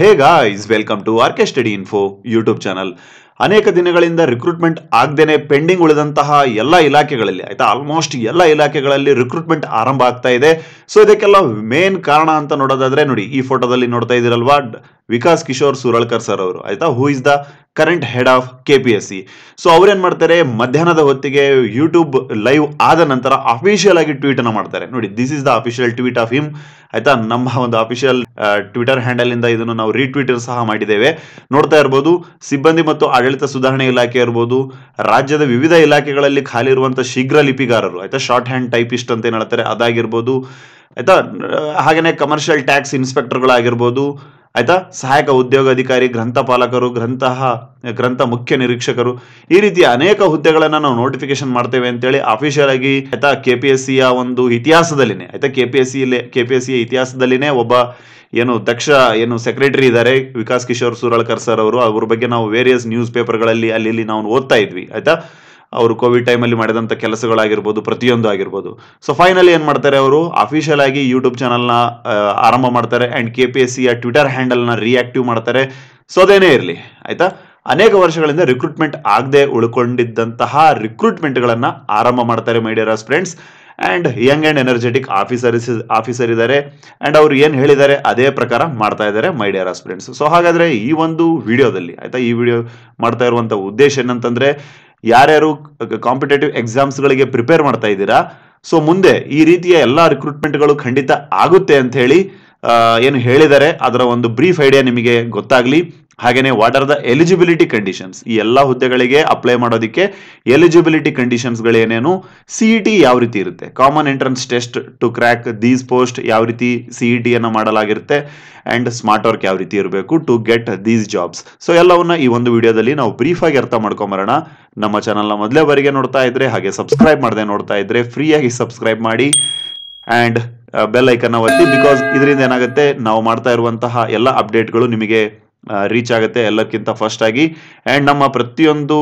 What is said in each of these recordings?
hey guys welcome to R K study info YouTube channel ಅನೇಕ ದಿನಗಳಿಂದ recruitment ಆಗದೇನೆ pending ಉಳಿದಂತಹ ಎಲ್ಲ ಇಲಾಖೆಗಳಲ್ಲಿ ಆಯ್ತಾ ಆಲ್ಮೋಸ್ಟ್ ಎಲ್ಲ ಇಲಾಖೆಗಳಲ್ಲಿ ರಿಕ್ರೂಟ್ಮೆಂಟ್ ಆರಂಭ ಆಗ್ತಾ ಇದೆ ಸೊ ಇದಕ್ಕೆಲ್ಲ ಮೇನ್ ಕಾರಣ ಅಂತ ನೋಡೋದಾದ್ರೆ ನೋಡಿ ಈ ಫೋಟೋದಲ್ಲಿ ನೋಡ್ತಾ ಇದ್ದೀರಲ್ವಾ ವಿಕಾಸ್ ಕಿಶೋರ್ ಸುರಳ್ಕರ್ ಸರ್ ಅವರು ಆಯ್ತಾ who is the current head of K P S C so ಅವ್ರೇನ್ ಮಾಡ್ತಾರೆ ಮಧ್ಯಾಹ್ನದ ಹೊತ್ತಿಗೆ ಯೂಟ್ಯೂಬ್ ಲೈವ್ ಆದ ನಂತರ ಅಫಿಷಿಯಲ್ ಆಗಿ ಟ್ವೀಟ್ ಅನ್ನ ಮಾಡ್ತಾರೆ ನೋಡಿ this is the official tweet of him ಆಯ್ತಾ ನಮ್ಮ ಒಂದು ಅಫಿಷಿಯಲ್ ಟ್ವಿಟರ್ ಹ್ಯಾಂಡಲ್ ಇಂದ ಇದನ್ನು ನಾವು ರೀಟ್ವೀಟರ್ ಸಹ ಮಾಡಿದ್ದೇವೆ ನೋಡ್ತಾ ಇರ್ಬೋದು ಸಿಬ್ಬಂದಿ ಮತ್ತು ಆಡಳಿತ ಸುಧಾರಣೆ ಇಲಾಖೆ ಇರ್ಬೋದು ರಾಜ್ಯದ ವಿವಿಧ ಇಲಾಖೆಗಳಲ್ಲಿ ಖಾಲಿ ಇರುವಂತಹ ಶೀಘ್ರ ಲಿಪಿಗಾರರು ಆಯ್ತಾ ಶಾರ್ಟ್ ಹ್ಯಾಂಡ್ ಟೈಪಿಸ್ಟ್ ಅಂತ ಏನ್ ಹೇಳ್ತಾರೆ ಅದಾಗಿರ್ಬೋದು ಆಯ್ತಾ ಹಾಗೆ ಕಮರ್ಷಿಯಲ್ ಟ್ಯಾಕ್ಸ್ ಇನ್ಸ್ಪೆಕ್ಟರ್ಗಳಾಗಿರ್ಬೋದು ಆಯ್ತಾ ಸಹಾಯಕ ಉದ್ಯೋಗಾಧಿಕಾರಿ ಗ್ರಂಥಪಾಲಕರು ಪಾಲಕರು ಗ್ರಂಥ ಮುಖ್ಯ ನಿರೀಕ್ಷಕರು ಈ ರೀತಿ ಅನೇಕ ಹುದ್ದೆಗಳನ್ನು ನಾವು ನೋಟಿಫಿಕೇಶನ್ ಮಾಡ್ತೇವೆ ಅಂತೇಳಿ ಅಫಿಷಿಯಲ್ ಆಗಿ ಆಯ್ತಾ ಕೆ ಪಿ ಎಸ್ ಸಿಯ ಒಂದು ಇತಿಹಾಸದಲ್ಲಿನೇ ಆಯ್ತಾ K P S C K P S C ಇತಿಹಾಸದಲ್ಲಿನೇ ಒಬ್ಬ ಏನು ದಕ್ಷ ಏನು ಸೆಕ್ರೆಟರಿ ಇದ್ದಾರೆ ವಿಕಾಸ್ ಕಿಶೋರ್ ಸುರಳ್ಕರ್ ಸರ್ ಅವರು ಅವ್ರ ಬಗ್ಗೆ ನಾವು ವೇರಿಯಸ್ ನ್ಯೂಸ್ ಪೇಪರ್ಗಳಲ್ಲಿ ಅಲ್ಲಿ ಇಲ್ಲಿ ನಾವು ಓದ್ತಾ ಇದ್ವಿ ಆಯ್ತಾ ಅವರು ಕೋವಿಡ್ ಟೈಮಲ್ಲಿ ಮಾಡಿದಂಥ ಕೆಲಸಗಳಾಗಿರ್ಬೋದು ಪ್ರತಿಯೊಂದು ಆಗಿರ್ಬೋದು ಸೊ ಫೈನಲಿ ಏನು ಮಾಡ್ತಾರೆ ಅವರು ಅಫಿಷಿಯಲ್ ಆಗಿ ಯೂಟ್ಯೂಬ್ ಚಾನಲ್ನ ಆರಂಭ ಮಾಡ್ತಾರೆ ಆ್ಯಂಡ್ ಕೆ ಪಿ ಎಸ್ ಸಿಯ ಟ್ವಿಟರ್ ಹ್ಯಾಂಡಲ್ನ ರಿಯಾಕ್ಟಿವ್ ಮಾಡ್ತಾರೆ ಸೊ ಅದೇನೇ ಇರಲಿ ಆಯಿತಾ ಅನೇಕ ವರ್ಷಗಳಿಂದ ರಿಕ್ರೂಟ್ಮೆಂಟ್ ಆಗದೆ ಉಳ್ಕೊಂಡಿದ್ದಂತಹ ರಿಕ್ರೂಟ್ಮೆಂಟ್ಗಳನ್ನು ಆರಂಭ ಮಾಡ್ತಾರೆ my dears friends and young and energetic officers officer ಇದ್ದಾರೆ ಆ್ಯಂಡ್ ಅವ್ರು ಏನು ಹೇಳಿದ್ದಾರೆ ಅದೇ ಪ್ರಕಾರ ಮಾಡ್ತಾ ಇದ್ದಾರೆ ಮೈಡಿಯರ್ ಫ್ರೆಂಡ್ಸ್ ಸೊ ಹಾಗಾದರೆ ಈ ಒಂದು ವಿಡಿಯೋದಲ್ಲಿ ಆಯಿತಾ ಈ ವಿಡಿಯೋ ಮಾಡ್ತಾ ಇರುವಂಥ ಉದ್ದೇಶ ಏನಂತಂದರೆ ಯಾರ್ಯಾರು ಕಾಂಪಿಟೇಟಿವ್ ಎಕ್ಸಾಮ್ಸ್ಗಳಿಗೆ ಪ್ರಿಪೇರ್ ಮಾಡ್ತಾ ಇದ್ದೀರಾ ಸೊ ಮುಂದೆ ಈ ರೀತಿಯ ಎಲ್ಲ ರಿಕ್ರೂಟ್ಮೆಂಟ್ಗಳು ಖಂಡಿತ ಆಗುತ್ತೆ ಅಂತ ಹೇಳಿ ಏನು ಹೇಳಿದ್ದಾರೆ ಅದರ ಒಂದು ಬ್ರೀಫ್ ಐಡಿಯಾ ನಿಮಗೆ ಗೊತ್ತಾಗಲಿ ಹಾಗೇನೆ what are the eligibility conditions ಈ ಎಲ್ಲ ಹುದ್ದೆಗಳಿಗೆ ಅಪ್ಲೈ ಮಾಡೋದಕ್ಕೆ eligibility conditions C E T ಯಾವ ರೀತಿ ಇರುತ್ತೆ common entrance test to crack these post ಯಾವ ರೀತಿ ಸಿಇಟಿ ಇ e ಮಾಡಲಾಗಿರುತ್ತೆ ಅಂಡ್ ಸ್ಮಾರ್ಟ್ ವರ್ಕ್ ಯಾವ ರೀತಿ ಇರಬೇಕು to get these jobs so ಎಲ್ಲವನ್ನ ಈ ಒಂದು ವಿಡಿಯೋದಲ್ಲಿ ನಾವು ಬ್ರೀಫಾಗಿ ಅರ್ಥ ಮಾಡ್ಕೊಂಬರೋಣ ನಮ್ಮ ಚಾನಲ್ನ ಮೊದಲೇ ಬಾರಿಗೆ ನೋಡ್ತಾ ಇದ್ರೆ ಹಾಗೆ ಸಬ್ಸ್ಕ್ರೈಬ್ ಮಾಡದೆ ನೋಡ್ತಾ ಇದ್ರೆ ಫ್ರೀಯಾಗಿ ಸಬ್ಸ್ಕ್ರೈಬ್ ಮಾಡಿ ಅಂಡ್ ಬೆಲ್ ಐಕನ್ನ ಒತ್ತಿ ಬಿಕಾಸ್ ಇದರಿಂದ ಏನಾಗುತ್ತೆ ನಾವು ಮಾಡ್ತಾ ಇರುವಂತಹ ಎಲ್ಲ ಅಪ್ಡೇಟ್ಗಳು ನಿಮಗೆ ರೀಚ್ ಆಗುತ್ತೆ ಎಲ್ಲಕ್ಕಿಂತ ಫಸ್ಟ್ ಆಗಿ ಆ್ಯಂಡ್ ನಮ್ಮ ಪ್ರತಿಯೊಂದು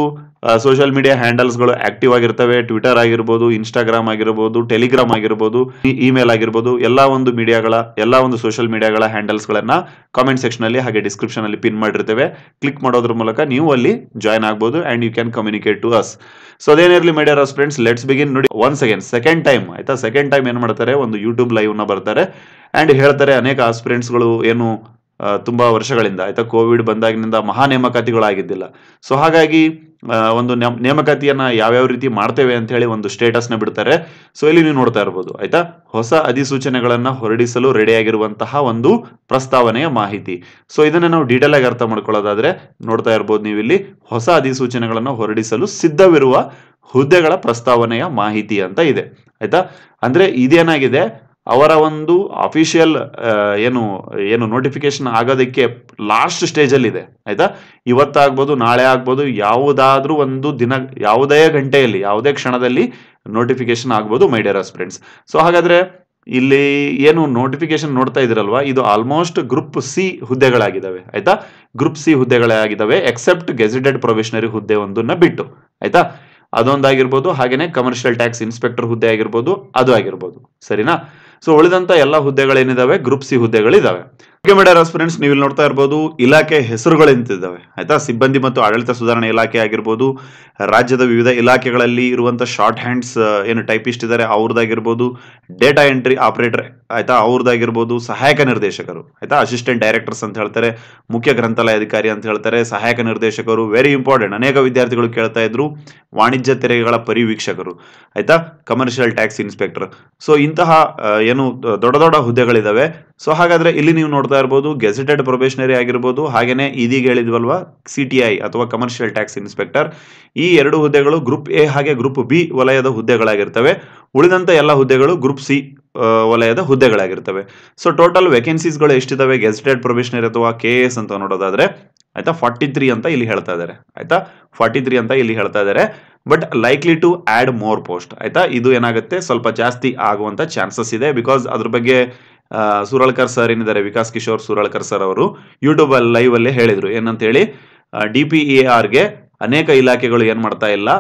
ಸೋಷಿಯಲ್ ಮೀಡಿಯಾ ಹ್ಯಾಂಡಲ್ಸ್ಗಳು ಆಕ್ಟಿವ್ ಆಗಿರ್ತವೆ ಟ್ವಿಟರ್ ಆಗಿರ್ಬೋದು ಇನ್ಸ್ಟಾಗ್ರಾಮ್ ಆಗಿರ್ಬೋದು ಟೆಲಿಗ್ರಾಮ್ ಆಗಿರ್ಬೋದು ಇಮೇಲ್ ಆಗಿರ್ಬೋದು ಎಲ್ಲ ಒಂದು ಮೀಡಿಯಾಗಳ ಎಲ್ಲ ಒಂದು ಸೋಷಿಯಲ್ ಮೀಡಿಯಾಗಳ ಹ್ಯಾಂಡಲ್ಸ್ಗಳನ್ನು ಕಾಮೆಂಟ್ ಸೆಕ್ಷನಲ್ಲಿ ಹಾಗೆ ಡಿಸ್ಕ್ರಿಪ್ಷನಲ್ಲಿ ಪಿನ್ ಮಾಡಿರ್ತೇವೆ ಕ್ಲಿಕ್ ಮಾಡೋದ್ರ ಮೂಲಕ ನೀವು ಅಲ್ಲಿ ಜಾಯ್ನ್ ಆಗ್ಬೋದು and you can communicate to us so ಅದೇನಿರಲಿ ಮೀಡಿಯಾ ರಸ್ ಫ್ರೆಂಡ್ಸ್ ಲೆಟ್ಸ್ ಬಿಗಿನ್ ನೋಡಿ ಒನ್ಸ್ ಅಗೇನ್ ಸೆಕೆಂಡ್ ಟೈಮ್ ಆಯ್ತಾ ಸೆಕೆಂಡ್ ಟೈಮ್ ಏನು ಮಾಡ್ತಾರೆ ಒಂದು ಯೂಟ್ಯೂಬ್ ಲೈವ್ನ ಬರ್ತಾರೆ ಆ್ಯಂಡ್ ಹೇಳ್ತಾರೆ ಅನೇಕ ಆಸ್ಪಿರೆಂಟ್ಸ್ಗಳು ಏನು ತುಂಬಾ ವರ್ಷಗಳಿಂದ ಆಯ್ತಾ ಕೋವಿಡ್ ಬಂದಾಗಿನಿಂದ ಮಹಾ ನೇಮಕಾತಿಗಳಾಗಿದ್ದಿಲ್ಲ ಸೊ ಹಾಗಾಗಿ ಒಂದು ನೇಮಕಾತಿಯನ್ನು ಯಾವ್ಯಾವ ರೀತಿ ಮಾಡ್ತೇವೆ ಅಂತ ಹೇಳಿ ಒಂದು ಸ್ಟೇಟಸ್ ನ ಬಿಡ್ತಾರೆ ಸೊ ಇಲ್ಲಿ ನೀವು ನೋಡ್ತಾ ಇರ್ಬೋದು ಆಯ್ತಾ ಹೊಸ ಅಧಿಸೂಚನೆಗಳನ್ನ ಹೊರಡಿಸಲು ರೆಡಿಯಾಗಿರುವಂತಹ ಒಂದು ಪ್ರಸ್ತಾವನೆಯ ಮಾಹಿತಿ ಸೊ ಇದನ್ನ ನಾವು ಡೀಟೇಲ್ ಆಗಿ ಅರ್ಥ ಮಾಡ್ಕೊಳ್ಳೋದಾದ್ರೆ ನೋಡ್ತಾ ಇರ್ಬೋದು ನೀವು ಇಲ್ಲಿ ಹೊಸ ಅಧಿಸೂಚನೆಗಳನ್ನ ಹೊರಡಿಸಲು ಸಿದ್ಧವಿರುವ ಹುದ್ದೆಗಳ ಪ್ರಸ್ತಾವನೆಯ ಮಾಹಿತಿ ಅಂತ ಇದೆ ಆಯ್ತಾ ಅಂದ್ರೆ ಇದೇನಾಗಿದೆ ಅವರ ಒಂದು ಅಫಿಷಿಯಲ್ ಏನು ಏನು ನೋಟಿಫಿಕೇಶನ್ ಆಗೋದಕ್ಕೆ ಲಾಸ್ಟ್ ಇದೆ ಆಯ್ತಾ ಇವತ್ತಾಗ್ಬೋದು ನಾಳೆ ಆಗ್ಬೋದು ಯಾವುದಾದ್ರೂ ಒಂದು ದಿನ ಯಾವುದೇ ಗಂಟೆಯಲ್ಲಿ ಯಾವುದೇ ಕ್ಷಣದಲ್ಲಿ ನೋಟಿಫಿಕೇಶನ್ ಆಗ್ಬೋದು ಡಿಯರ್ ಫ್ರೆಂಡ್ಸ್ ಸೊ ಹಾಗಾದ್ರೆ ಇಲ್ಲಿ ಏನು ನೋಟಿಫಿಕೇಶನ್ ನೋಡ್ತಾ ಇದ್ರಲ್ವಾ ಇದು ಆಲ್ಮೋಸ್ಟ್ ಗ್ರೂಪ್ ಸಿ ಹುದ್ದೆಗಳಾಗಿದ್ದಾವೆ ಆಯ್ತಾ ಗ್ರೂಪ್ ಸಿ ಹುದ್ದೆಗಳಾಗಿದ್ದಾವೆ ಎಕ್ಸೆಪ್ಟ್ ಗೆಜೆಟೆಡ್ ಪ್ರೊವಿಷನರಿ ಹುದ್ದೆ ಒಂದನ್ನ ಬಿಟ್ಟು ಆಯ್ತಾ ಅದೊಂದಾಗಿರ್ಬೋದು ಹಾಗೆಯೇ ಕಮರ್ಷಿಯಲ್ ಟ್ಯಾಕ್ಸ್ ಇನ್ಸ್ಪೆಕ್ಟರ್ ಹುದ್ದೆ ಆಗಿರ್ಬೋದು ಅದು ಆಗಿರ್ಬೋದು ಸರಿನಾ ಸೊ ಉಳಿದಂತ ಎಲ್ಲ ಹುದ್ದೆಗಳೇನಿದಾವೆ ಗ್ರೂಪ್ ಸಿ ಹುದ್ದೆಗಳಿದಾವೆ ಫ್ರೆಂಡ್ಸ್ ನೀವು ಇಲ್ಲಿ ನೋಡ್ತಾ ಇರಬಹುದು ಇಲಾಖೆ ಹೆಸರುಗಳು ಎಂತಿದ್ದಾವೆ ಆಯ್ತಾ ಸಿಬ್ಬಂದಿ ಮತ್ತು ಆಡಳಿತ ಸುಧಾರಣೆ ಇಲಾಖೆ ಆಗಿರ್ಬೋದು ರಾಜ್ಯದ ವಿವಿಧ ಇಲಾಖೆಗಳಲ್ಲಿ ಇರುವಂತಹ ಶಾರ್ಟ್ ಹ್ಯಾಂಡ್ಸ್ ಏನು ಟೈಪಿಸ್ಟ್ ಇದ್ದಾರೆ ಅವ್ರದ್ದಾಗಿರ್ಬೋದು ಡೇಟಾ ಎಂಟ್ರಿ ಆಪರೇಟರ್ ಆಯ್ತಾ ಅವ್ರದ್ದಾಗಿರ್ಬೋದು ಸಹಾಯಕ ನಿರ್ದೇಶಕರು ಆಯ್ತಾ ಅಸಿಸ್ಟೆಂಟ್ ಡೈರೆಕ್ಟರ್ಸ್ ಅಂತ ಹೇಳ್ತಾರೆ ಮುಖ್ಯ ಗ್ರಂಥಾಲಯ ಅಧಿಕಾರಿ ಅಂತ ಹೇಳ್ತಾರೆ ಸಹಾಯಕ ನಿರ್ದೇಶಕರು ವೆರಿ ಇಂಪಾರ್ಟೆಂಟ್ ಅನೇಕ ವಿದ್ಯಾರ್ಥಿಗಳು ಕೇಳ್ತಾ ಇದ್ರು ವಾಣಿಜ್ಯ ತೆರಿಗೆಗಳ ಪರಿವೀಕ್ಷಕರು ಆಯ್ತಾ ಕಮರ್ಷಿಯಲ್ ಟ್ಯಾಕ್ಸ್ ಇನ್ಸ್ಪೆಕ್ಟರ್ ಸೊ ಇಂತಹ ಏನು ದೊಡ್ಡ ದೊಡ್ಡ ಹುದ್ದೆಗಳಿದಾವೆ ಸೊ ಹಾಗಾದ್ರೆ ಇಲ್ಲಿ ನೀವು ನೋಡ್ತಾ ಹೋಗ್ತಾ ಇರ್ಬೋದು ಗೆಜೆಟೆಡ್ ಪ್ರೊಬೇಷನರಿ ಆಗಿರ್ಬೋದು ಹಾಗೆಯೇ ಇದೀಗ ಹೇಳಿದ್ವಲ್ವಾ ಸಿ ಟಿ ಐ ಅಥವಾ ಕಮರ್ಷಿಯಲ್ ಟ್ಯಾಕ್ಸ್ ಇನ್ಸ್ಪೆಕ್ಟರ್ ಈ ಎರಡು ಹುದ್ದೆಗಳು ಗ್ರೂಪ್ ಎ ಹಾಗೆ ಗ್ರೂಪ್ ಬಿ ವಲಯದ ಹುದ್ದೆಗಳಾಗಿರ್ತವೆ ಉಳಿದಂತ ಎಲ್ಲ ಹುದ್ದೆಗಳು ಗ್ರೂಪ್ ಸಿ ವಲಯದ ಹುದ್ದೆಗಳಾಗಿರ್ತವೆ ಸೊ ಟೋಟಲ್ ವೇಕೆನ್ಸೀಸ್ಗಳು ಎಷ್ಟಿದಾವೆ ಗೆಜೆಟೆಡ್ ಪ್ರೊಬೇಷನರಿ ಅಥವಾ ಕೆ ಎಸ್ ಅಂತ ನೋಡೋದಾದ್ರೆ ಆಯ್ತಾ ಫಾರ್ಟಿ ತ್ರೀ ಅಂತ ಇಲ್ಲಿ ಹೇಳ್ತಾ ಇದ್ದಾರೆ ಆಯ್ತಾ ಫಾರ್ಟಿ ತ್ರೀ ಅಂತ ಇಲ್ಲಿ ಹೇಳ್ತಾ ಇದ್ದಾರೆ but likely to add more post ಆಯ್ತಾ ಇದು ಏನಾಗುತ್ತೆ ಸ್ವಲ್ಪ ಜಾಸ್ತಿ ಆಗುವಂಥ ಚಾನ್ಸಸ್ ಇದೆ ಬಿಕಾಸ್ ಅದ್ರ ಬಗ್ಗೆ ಸುರಳ್ಕರ್ ಸರ್ ಏನಿದ್ದಾರೆ ವಿಕಾಸ್ ಕಿಶೋರ್ ಸುರಳ್ಕರ್ ಸರ್ ಅವರು ಯೂಟ್ಯೂಬ್ ಅಲ್ಲಿ ಲೈವ್ ಅಲ್ಲೇ ಹೇಳಿದ್ರು ಏನಂತ ಹೇಳಿ ಡಿ ಪಿ ಎ ಆರ್ಗೆ ಅನೇಕ ಇಲಾಖೆಗಳು ಏನ್ ಮಾಡ್ತಾ ಇಲ್ಲ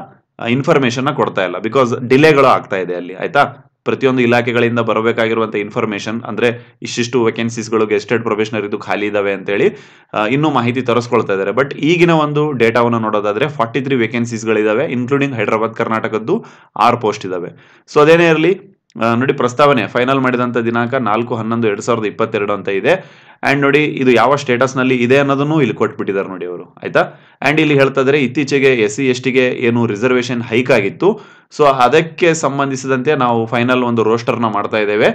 ಇನ್ಫಾರ್ಮೇಶನ್ ಕೊಡ್ತಾ ಇಲ್ಲ ಬಿಕಾಸ್ ಡಿಲೇಗಳು ಆಗ್ತಾ ಇದೆ ಅಲ್ಲಿ ಆಯ್ತಾ ಪ್ರತಿಯೊಂದು ಇಲಾಖೆಗಳಿಂದ ಬರಬೇಕಾಗಿರುವಂಥ ಇನ್ಫಾರ್ಮೇಷನ್ ಅಂದ್ರೆ ಇಷ್ಟಿಷ್ಟು ವೇಕೆನ್ಸೀಸ್ಗಳು ಗೆಸ್ಟೆಡ್ ಪ್ರೊಫೆಷನರ್ ಇದು ಖಾಲಿ ಇದಾವೆ ಅಂತೇಳಿ ಇನ್ನೂ ಮಾಹಿತಿ ತರಿಸ್ಕೊಳ್ತಾ ಇದ್ದಾರೆ ಬಟ್ ಈಗಿನ ಒಂದು ಡೇಟಾವನ್ನು ನೋಡೋದಾದ್ರೆ ಫಾರ್ಟಿ ತ್ರೀ ವೇಕೆನ್ಸೀಸ್ಗಳಿದ್ದಾವೆ ಇನ್ಕ್ಲೂಡಿಂಗ್ ಹೈದರಾಬಾದ್ ಕರ್ನಾಟಕದ್ದು ಆರು ಪೋಸ್ಟ್ ಇದಾವೆ ಸೊ ಅದೇನೇ ಇರಲಿ ನೋಡಿ ಪ್ರಸ್ತಾವನೆ ಫೈನಲ್ ಮಾಡಿದಂಥ ದಿನಾಂಕ ನಾಲ್ಕು ಹನ್ನೊಂದು ಎರಡು ಸಾವಿರದ ಇಪ್ಪತ್ತೆರಡು ಅಂತ ಇದೆ ಆ್ಯಂಡ್ ನೋಡಿ ಇದು ಯಾವ ಸ್ಟೇಟಸ್ನಲ್ಲಿ ಇದೆ ಅನ್ನೋದನ್ನು ಇಲ್ಲಿ ಕೊಟ್ಬಿಟ್ಟಿದ್ದಾರೆ ನೋಡಿ ಅವರು ಆಯ್ತಾ ಆ್ಯಂಡ್ ಇಲ್ಲಿ ಹೇಳ್ತಾ ಇದ್ರೆ ಇತ್ತೀಚೆಗೆ ಎಸ್ ಸಿ ಎಸ್ ಟಿಗೆ ಏನು ರಿಸರ್ವೇಷನ್ ಹೈಕ್ ಆಗಿತ್ತು ಸೊ ಅದಕ್ಕೆ ಸಂಬಂಧಿಸಿದಂತೆ ನಾವು ಫೈನಲ್ ಒಂದು ರೋಸ್ಟರ್ನ ಮಾಡ್ತಾ ಇದ್ದೇವೆ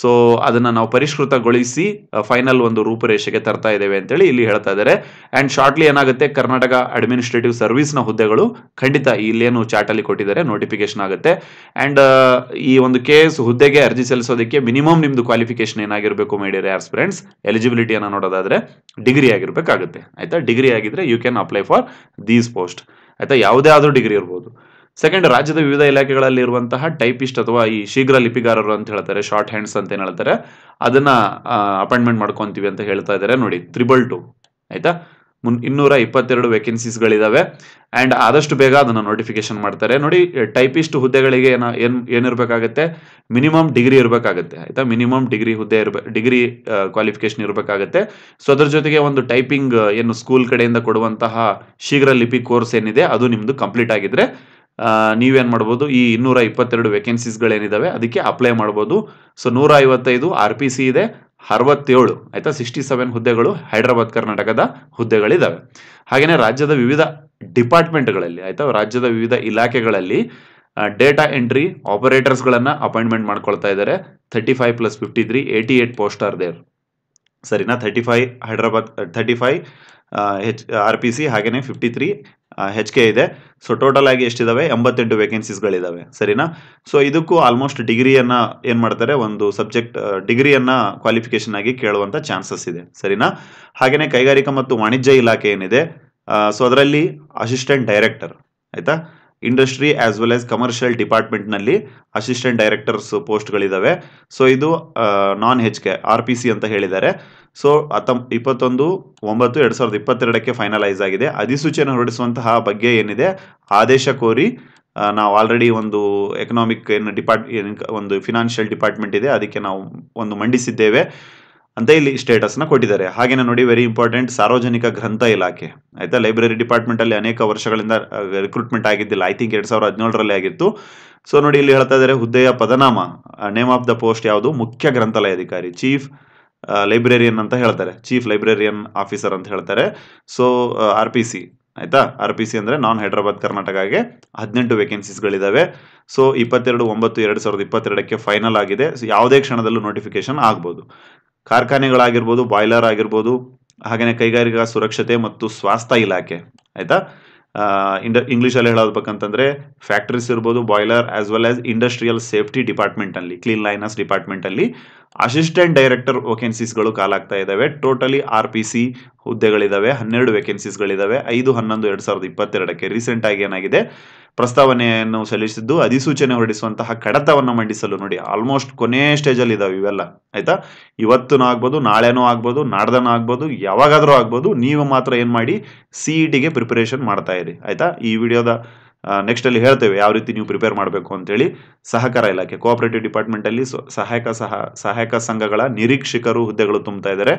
ಸೊ ಅದನ್ನ ನಾವು ಪರಿಷ್ಕೃತಗೊಳಿಸಿ ಫೈನಲ್ ಒಂದು ರೂಪುರೇಷೆಗೆ ತರ್ತಾ ಇದ್ದೇವೆ ಅಂತೇಳಿ ಇಲ್ಲಿ ಹೇಳ್ತಾ ಇದ್ದಾರೆ ಅಂಡ್ ಶಾರ್ಟ್ಲಿ ಏನಾಗುತ್ತೆ ಕರ್ನಾಟಕ ಅಡ್ಮಿನಿಸ್ಟ್ರೇಟಿವ್ ಸರ್ವಿಸ್ ನ ಹುದ್ದೆಗಳು ಖಂಡಿತ ಇಲ್ಲೇನು ಚಾಟ್ ಅಲ್ಲಿ ಕೊಟ್ಟಿದ್ದಾರೆ ನೋಟಿಫಿಕೇಶನ್ ಆಗುತ್ತೆ ಅಂಡ್ ಈ ಒಂದು ಕೇಸ್ ಹುದ್ದೆಗೆ ಅರ್ಜಿ ಸಲ್ಲಿಸೋದಕ್ಕೆ ಮಿನಿಮಮ್ ನಿಮ್ದು ಕ್ವಾಲಿಫಿಕೇಶನ್ ಏನಾಗಿರಬೇಕು ಮೇಡಿಯರ್ ಯಾರ್ ಫ್ರೆಂಡ್ಸ್ ಅನ್ನ ನೋಡೋದಾದ್ರೆ ಡಿಗ್ರಿ ಆಗಿರ್ಬೇಕಾಗುತ್ತೆ ಆಯ್ತಾ ಡಿಗ್ರಿ ಆಗಿದ್ರೆ you can apply for these post ಆಯ್ತಾ ಯಾವುದೇ ಆದ್ರೂ ಡಿಗ್ರಿ ಇರ್ಬೋದು ಸೆಕೆಂಡ್ ರಾಜ್ಯದ ವಿವಿಧ ಇಲಾಖೆಗಳಲ್ಲಿ ಇರುವಂತಹ ಟೈಪಿಸ್ಟ್ ಅಥವಾ ಈ ಶೀಘ್ರ ಲಿಪಿಗಾರರು ಅಂತ ಹೇಳ್ತಾರೆ ಶಾರ್ಟ್ ಹ್ಯಾಂಡ್ಸ್ ಅಂತ ಏನ್ ಹೇಳ್ತಾರೆ ಅದನ್ನ ಅಪಾಯಿಂಟ್ಮೆಂಟ್ ಮಾಡ್ಕೊಂತೀವಿ ಅಂತ ಹೇಳ್ತಾ ಇದ್ದಾರೆ ನೋಡಿ ತ್ರಿಬಲ್ ಟು ಆಯ್ತಾ ಮುನ್ ಇನ್ನೂರ ಇಪ್ಪತ್ತೆರಡು ವೇಕೆನ್ಸಿಸ್ಗಳಿದಾವೆ ಅಂಡ್ ಆದಷ್ಟು ಬೇಗ ಅದನ್ನು ನೋಟಿಫಿಕೇಶನ್ ಮಾಡ್ತಾರೆ ನೋಡಿ ಟೈಪಿಸ್ಟ್ ಹುದ್ದೆಗಳಿಗೆ ಏನ ಏನು ಏನಿರಬೇಕಾಗತ್ತೆ ಮಿನಿಮಮ್ ಡಿಗ್ರಿ ಇರಬೇಕಾಗತ್ತೆ ಆಯ್ತಾ ಮಿನಿಮಮ್ ಡಿಗ್ರಿ ಹುದ್ದೆ ಇರಬೇಕು ಡಿಗ್ರಿ ಕ್ವಾಲಿಫಿಕೇಶನ್ ಇರಬೇಕಾಗತ್ತೆ ಸೊ ಅದರ ಜೊತೆಗೆ ಒಂದು ಟೈಪಿಂಗ್ ಏನು ಸ್ಕೂಲ್ ಕಡೆಯಿಂದ ಕೊಡುವಂತಹ ಶೀಘ್ರ ಲಿಪಿ ಕೋರ್ಸ್ ಏನಿದೆ ಅದು ನಿಮ್ಮದು ಕಂಪ್ಲೀಟ್ ಆಗಿದ್ರೆ ನೀವೇನು ಮಾಡ್ಬೋದು ಈ ಇನ್ನೂರ ಇಪ್ಪತ್ತೆರಡು ವೇಕೆನ್ಸೀಸ್ಗಳೇನಿದ್ದಾವೆ ಅದಕ್ಕೆ ಅಪ್ಲೈ ಮಾಡ್ಬೋದು ಸೊ ನೂರ ಐವತ್ತೈದು ಆರ್ ಪಿ ಸಿ ಇದೆ ಅರವತ್ತೇಳು ಆಯಿತಾ ಸಿಕ್ಸ್ಟಿ ಸೆವೆನ್ ಹುದ್ದೆಗಳು ಹೈದರಾಬಾದ್ ಕರ್ನಾಟಕದ ಹುದ್ದೆಗಳಿದ್ದಾವೆ ಹಾಗೆಯೇ ರಾಜ್ಯದ ವಿವಿಧ ಡಿಪಾರ್ಟ್ಮೆಂಟ್ಗಳಲ್ಲಿ ಆಯಿತಾ ರಾಜ್ಯದ ವಿವಿಧ ಇಲಾಖೆಗಳಲ್ಲಿ ಡೇಟಾ ಎಂಟ್ರಿ ಆಪರೇಟರ್ಸ್ಗಳನ್ನು ಅಪಾಯಿಂಟ್ಮೆಂಟ್ ಮಾಡ್ಕೊಳ್ತಾ ಇದ್ದಾರೆ thirty five plus fifty three eighty eight post are there ಸರಿನಾ thirty five Hyderabad thirty five H R P C ಹಾಗೆಯೇ ಫಿಫ್ಟಿ ತ್ರೀ ಕೆ ಇದೆ ಸೊ ಟೋಟಲ್ ಆಗಿ ಎಷ್ಟಿದಾವೆ ಎಂಬತ್ತೆಂಟು ವೇಕೆನ್ಸೀಸ್ಗಳಿದ್ದಾವೆ ಸರಿನಾ ಸೊ ಇದಕ್ಕೂ ಆಲ್ಮೋಸ್ಟ್ ಡಿಗ್ರಿಯನ್ನ ಏನು ಮಾಡ್ತಾರೆ ಒಂದು ಸಬ್ಜೆಕ್ಟ್ ಡಿಗ್ರಿಯನ್ನ ಕ್ವಾಲಿಫಿಕೇಶನ್ ಆಗಿ ಕೇಳುವಂತ ಚಾನ್ಸಸ್ ಇದೆ ಸರಿನಾ ಹಾಗೆಯೇ ಕೈಗಾರಿಕಾ ಮತ್ತು ವಾಣಿಜ್ಯ ಇಲಾಖೆ ಏನಿದೆ ಸೊ ಅದರಲ್ಲಿ ಅಸಿಸ್ಟೆಂಟ್ ಡೈರೆಕ್ಟರ್ ಆಯ್ತಾ industry as well as commercial department ನಲ್ಲಿ ಅಸಿಸ್ಟೆಂಟ್ ಡೈರೆಕ್ಟರ್ಸ್ ಪೋಸ್ಟ್ಗಳಿದಾವೆ ಸೊ ಇದು non H K R P C ಅಂತ ಹೇಳಿದ್ದಾರೆ ಸೊ ಹತ್ತ ಇಪ್ಪತ್ತೊಂದು ಒಂಬತ್ತು ಎರಡು ಸಾವಿರದ ಇಪ್ಪತ್ತೆರಡಕ್ಕೆ ಫೈನಲೈಸ್ ಆಗಿದೆ ಅಧಿಸೂಚನೆ ಹೊರಡಿಸುವಂತಹ ಬಗ್ಗೆ ಏನಿದೆ ಆದೇಶ ಕೋರಿ ನಾವು ಆಲ್ರೆಡಿ ಒಂದು ಎಕನಾಮಿಕ್ ಏನು ಡಿಪಾರ್ಟ್ ಒಂದು ಫಿನಾನ್ಷಿಯಲ್ ಡಿಪಾರ್ಟ್ಮೆಂಟ್ ಇದೆ ಅದಕ್ಕೆ ನಾವು ಒಂದು ಮಂಡಿಸಿದ್ದೇವೆ ಅಂತ ಇಲ್ಲಿ ಸ್ಟೇಟಸ್ನ ಕೊಟ್ಟಿದ್ದಾರೆ ಹಾಗೇನೆ ನೋಡಿ ವೆರಿ ಇಂಪಾರ್ಟೆಂಟ್ ಸಾರ್ವಜನಿಕ ಗ್ರಂಥ ಇಲಾಖೆ ಆಯಿತಾ ಲೈಬ್ರರಿ ಡಿಪಾರ್ಟ್ಮೆಂಟಲ್ಲಿ ಅನೇಕ ವರ್ಷಗಳಿಂದ ರಿಕ್ರೂಟ್ಮೆಂಟ್ ಆಗಿದ್ದಿಲ್ಲ ಐ ಥಿಂಕ್ ಎರಡು ಸಾವಿರದ ಹದಿನೇಳರಲ್ಲಿ ಆಗಿತ್ತು ಸೊ ನೋಡಿ ಇಲ್ಲಿ ಹೇಳ್ತಾ ಇದ್ದಾರೆ ಹುದ್ದೆಯ ಪದನಾಮ ನೇಮ್ ಆಫ್ ದ ಪೋಸ್ಟ್ ಯಾವುದು ಮುಖ್ಯ ಗ್ರಂಥಾಲಯ ಅಧಿಕಾರಿ ಚೀಫ್ ಲೈಬ್ರರಿಯನ್ ಅಂತ ಹೇಳ್ತಾರೆ ಚೀಫ್ ಲೈಬ್ರೇರಿಯನ್ ಆಫೀಸರ್ ಅಂತ ಹೇಳ್ತಾರೆ ಸೊ ಆರ್ ಪಿ ಸಿ ಆಯ್ತಾ ಆರ್ ಪಿ ಸಿ ಅಂದರೆ ನಾನ್ ಹೈದರಾಬಾದ್ ಕರ್ನಾಟಕಗೆ ಹದಿನೆಂಟು ವೇಕೆನ್ಸೀಸ್ಗಳಿದ್ದಾವೆ ಸೊ ಇಪ್ಪತ್ತೆರಡು ಒಂಬತ್ತು ಎರಡು ಸಾವಿರದ ಇಪ್ಪತ್ತೆರಡಕ್ಕೆ ಫೈನಲ್ ಆಗಿದೆ ಯಾವುದೇ ಕ್ಷಣದಲ್ಲೂ ನೋಟಿಫಿಕೇಶನ್ ಆಗ್ಬೋದು ಕಾರ್ಖಾನೆಗಳಾಗಿರ್ಬೋದು ಬಾಯ್ಲರ್ ಆಗಿರ್ಬೋದು ಹಾಗೆಯೇ ಕೈಗಾರಿಕಾ ಸುರಕ್ಷತೆ ಮತ್ತು ಸ್ವಾಸ್ಥ್ಯ ಇಲಾಖೆ ಆಯ್ತಾ ಇಂಡ ಇಂಗ್ಲೀಷಲ್ಲಿ ಹೇಳಬೇಕಂತಂದ್ರೆ ಫ್ಯಾಕ್ಟ್ರೀಸ್ ಇರ್ಬೋದು boiler as well as industrial safety ಡಿಪಾರ್ಟ್ಮೆಂಟಲ್ಲಿ ಕ್ಲೀನ್ ಲೈನಸ್ ಡಿಪಾರ್ಟ್ಮೆಂಟಲ್ಲಿ ಅಸಿಸ್ಟೆಂಟ್ ಡೈರೆಕ್ಟರ್ ವೇಕೆನ್ಸೀಸ್ಗಳು ಕಾಲಾಗ್ತಾ ಇದ್ದಾವೆ ಟೋಟಲಿ ಆರ್ ಪಿ ಸಿ ಹುದ್ದೆಗಳಿದ್ದಾವೆ ಹನ್ನೆರಡು ವೇಕೆನ್ಸೀಸ್ಗಳಿದ್ದಾವೆ ಐದು ಹನ್ನೊಂದು ಎರಡು ಸಾವಿರದ ಇಪ್ಪತ್ತೆರಡಕ್ಕೆ ರೀಸೆಂಟ್ ಆಗಿ ಏನಾಗಿದೆ ಪ್ರಸ್ತಾವನೆಯನ್ನು ಸಲ್ಲಿಸಿದ್ದು ಅಧಿಸೂಚನೆ ಹೊರಡಿಸುವಂತಹ ಕಡತವನ್ನು ಮಂಡಿಸಲು ನೋಡಿ ಆಲ್ಮೋಸ್ಟ್ ಕೊನೆ ಸ್ಟೇಜಲ್ಲಿ ಇದಾವೆ ಇವೆಲ್ಲ ಆಯ್ತಾ ಇವತ್ತೂ ಆಗ್ಬೋದು ನಾಳೆನೂ ಆಗ್ಬೋದು ನಾಡ್ದನೂ ಆಗ್ಬೋದು ಯಾವಾಗಾದರೂ ಆಗ್ಬೋದು ನೀವು ಮಾತ್ರ ಏನು ಮಾಡಿ ಸಿ ಇ ಟಿಗೆ ಪ್ರಿಪರೇಷನ್ ಮಾಡ್ತಾ ಇರಿ ಆಯ್ತಾ ಈ ವಿಡಿಯೋದ ನೆಕ್ಸ್ಟ್ ಅಲ್ಲಿ ಹೇಳ್ತೇವೆ ಯಾವ ರೀತಿ ನೀವು ಪ್ರಿಪೇರ್ ಮಾಡಬೇಕು ಅಂತೇಳಿ ಸಹಕಾರ ಇಲಾಖೆ ಕೋಆಪರೇಟಿವ್ ಡಿಪಾರ್ಟ್ಮೆಂಟ್ ಅಲ್ಲಿ ಸಹಾಯಕ ಸಹ ಸಹಾಯಕ ಸಂಘಗಳ ನಿರೀಕ್ಷಕರು ಹುದ್ದೆಗಳು ತುಂಬ್ತಾ ಇದ್ದಾರೆ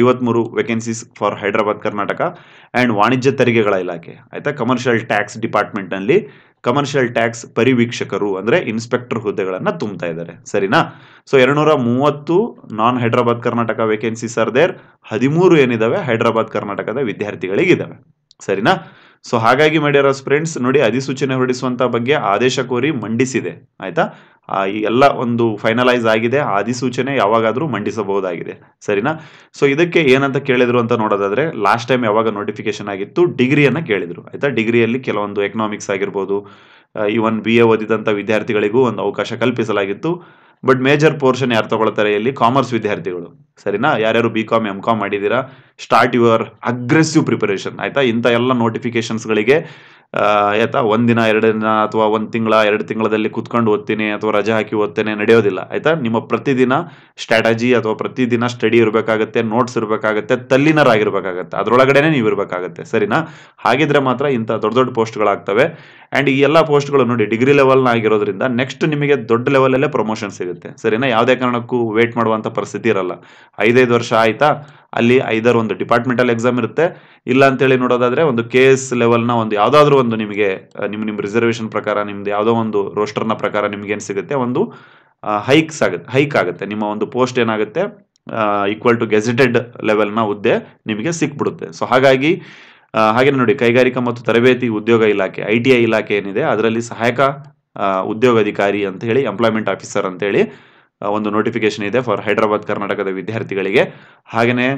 ಐವತ್ಮೂರು vacancies for Hyderabad Karnataka and ವಾಣಿಜ್ಯ ತೆರಿಗೆಗಳ ಇಲಾಖೆ ಆಯ್ತಾ ಕಮರ್ಷಿಯಲ್ ಟ್ಯಾಕ್ಸ್ ಡಿಪಾರ್ಟ್ಮೆಂಟ್ನಲ್ಲಿ ಕಮರ್ಷಿಯಲ್ ಟ್ಯಾಕ್ಸ್ ಪರಿವೀಕ್ಷಕರು ಅಂದರೆ ಇನ್ಸ್ಪೆಕ್ಟರ್ ಹುದ್ದೆಗಳನ್ನು ತುಂಬ್ತಾ ಇದ್ದಾರೆ ಸರಿನಾ ಸೊ ಎರಡುನೂರ ಮೂವತ್ತು non Hyderabad Karnataka vacancies are there ಹದಿಮೂರು ಏನಿದಾವೆ ಹೈದರಾಬಾದ್ ಕರ್ನಾಟಕದ ವಿದ್ಯಾರ್ಥಿಗಳಿಗಿದ್ದಾವೆ ಸರಿನಾ ಸೊ ಹಾಗಾಗಿ ಮಾಡಿರೋ ಫ್ರೆಂಡ್ಸ್ ನೋಡಿ ಅಧಿಸೂಚನೆ ಹೊರಡಿಸುವಂತ ಬಗ್ಗೆ ಆದೇಶ ಕೋರಿ ಮಂಡಿಸಿದೆ ಆಯ್ತಾ ಈ ಎಲ್ಲ ಒಂದು ಫೈನಲೈಸ್ ಆಗಿದೆ ಅಧಿಸೂಚನೆ ಯಾವಾಗಾದರೂ ಮಂಡಿಸಬಹುದಾಗಿದೆ ಸರಿನಾ ಸೊ ಇದಕ್ಕೆ ಏನಂತ ಕೇಳಿದ್ರು ಅಂತ ನೋಡೋದಾದ್ರೆ ಲಾಸ್ಟ್ ಟೈಮ್ ಯಾವಾಗ ನೋಟಿಫಿಕೇಶನ್ ಆಗಿತ್ತು ಡಿಗ್ರಿಯನ್ನ ಕೇಳಿದ್ರು ಆಯ್ತಾ ಡಿಗ್ರಿಯಲ್ಲಿ ಕೆಲವೊಂದು ಎಕನಾಮಿಕ್ಸ್ ಆಗಿರ್ಬೋದು ಇವನ್ ಬಿ ಎ ಓದಿದಂಥ ವಿದ್ಯಾರ್ಥಿಗಳಿಗೂ ಒಂದು ಅವಕಾಶ ಕಲ್ಪಿಸಲಾಗಿತ್ತು ಬಟ್ ಮೇಜರ್ ಪೋರ್ಷನ್ ಯಾರು ತಗೊಳ್ತಾರೆ ಇಲ್ಲಿ ಕಾಮರ್ಸ್ ವಿದ್ಯಾರ್ಥಿಗಳು ಸರಿನಾ ಯಾರ್ಯಾರು ಬಿ ಕಾಮ್ ಎಂ ಕಾಮ್ ಮಾಡಿದ್ದೀರಾ ಸ್ಟಾರ್ಟ್ ಯುವರ್ ಅಗ್ರೆಸಿವ್ ಪ್ರಿಪರೇಷನ್ ಆಯ್ತಾ ಇಂಥ ಎಲ್ಲ ಗಳಿಗೆ ಆಯ್ತಾ ಒಂದಿನ ಎರಡು ದಿನ ಅಥವಾ ಒಂದು ತಿಂಗಳ ಎರಡು ತಿಂಗಳಲ್ಲಿ ಕುತ್ಕೊಂಡು ಓದ್ತೀನಿ ಅಥವಾ ರಜೆ ಹಾಕಿ ಓದ್ತೇನೆ ನಡೆಯೋದಿಲ್ಲ ಆಯ್ತಾ ನಿಮ್ಮ ಪ್ರತಿದಿನ ಸ್ಟ್ರಾಟಜಿ ಅಥವಾ ಪ್ರತಿದಿನ ಸ್ಟಡಿ ಇರಬೇಕಾಗತ್ತೆ ನೋಟ್ಸ್ ಇರಬೇಕಾಗತ್ತೆ ತಲ್ಲಿನರಾಗಿರ್ಬೇಕಾಗತ್ತೆ ಅದರೊಳಗಡೆನೇ ನೀವು ಇರಬೇಕಾಗತ್ತೆ ಸರಿನಾ ಹಾಗಿದ್ರೆ ಮಾತ್ರ ಇಂಥ ದೊಡ್ಡ ದೊಡ್ಡ ಪೋಸ್ಟ್ಗಳಾಗ್ತವೆ ಆ್ಯಂಡ್ ಈ ಎಲ್ಲ ಪೋಸ್ಟ್ಗಳು ನೋಡಿ ಡಿಗ್ರಿ ಲೆವೆಲ್ನ ಆಗಿರೋದ್ರಿಂದ ನೆಕ್ಸ್ಟ್ ನಿಮಗೆ ದೊಡ್ಡ ಅಲ್ಲೇ ಪ್ರಮೋಷನ್ ಸಿಗುತ್ತೆ ಸರಿನಾ ಯಾವುದೇ ಕಾರಣಕ್ಕೂ ವೇಟ್ ಮಾಡುವಂಥ ಪರಿಸ್ಥಿತಿ ಇರಲ್ಲ ಐದೈದು ವರ್ಷ ಆಯ್ತಾ ಅಲ್ಲಿ ಐದರ ಒಂದು ಡಿಪಾರ್ಟ್ಮೆಂಟಲ್ ಎಕ್ಸಾಮ್ ಇರುತ್ತೆ ಇಲ್ಲ ಅಂತೇಳಿ ನೋಡೋದಾದ್ರೆ ಒಂದು ಕೆ ಎಸ್ ಲೆವೆಲ್ನ ಒಂದು ಯಾವುದಾದ್ರೂ ಒಂದು ನಿಮಗೆ ನಿಮ್ಮ ನಿಮ್ಮ ರಿಸರ್ವೇಷನ್ ಪ್ರಕಾರ ನಿಮ್ದು ಯಾವುದೋ ಒಂದು ರೋಸ್ಟರ್ನ ಪ್ರಕಾರ ನಿಮ್ಗೆ ಏನು ಸಿಗುತ್ತೆ ಒಂದು ಹೈಕ್ಸ್ ಆಗುತ್ತೆ ಹೈಕ್ ಆಗುತ್ತೆ ನಿಮ್ಮ ಒಂದು ಪೋಸ್ಟ್ ಏನಾಗುತ್ತೆ ಈಕ್ವಲ್ ಟು ಗೆಜೆಟೆಡ್ ಲೆವೆಲ್ನ ಹುದ್ದೆ ನಿಮಗೆ ಸಿಕ್ಬಿಡುತ್ತೆ ಸೊ ಹಾಗಾಗಿ ಹಾಗೆ ನೋಡಿ ಕೈಗಾರಿಕಾ ಮತ್ತು ತರಬೇತಿ ಉದ್ಯೋಗ ಇಲಾಖೆ ಐ ಟಿ ಐ ಇಲಾಖೆ ಏನಿದೆ ಅದರಲ್ಲಿ ಸಹಾಯಕ ಉದ್ಯೋಗಾಧಿಕಾರಿ ಅಂತ ಹೇಳಿ ಎಂಪ್ಲಾಯ್ಮೆಂಟ್ ಆಫೀಸರ್ ಅಂತ ಹೇಳಿ ಒಂದು ನೋಟಿಫಿಕೇಶನ್ ಇದೆ ಫಾರ್ ಹೈದರಾಬಾದ್ ಕರ್ನಾಟಕದ ವಿದ್ಯಾರ್ಥಿಗಳಿಗೆ ಹಾಗೆಯೇ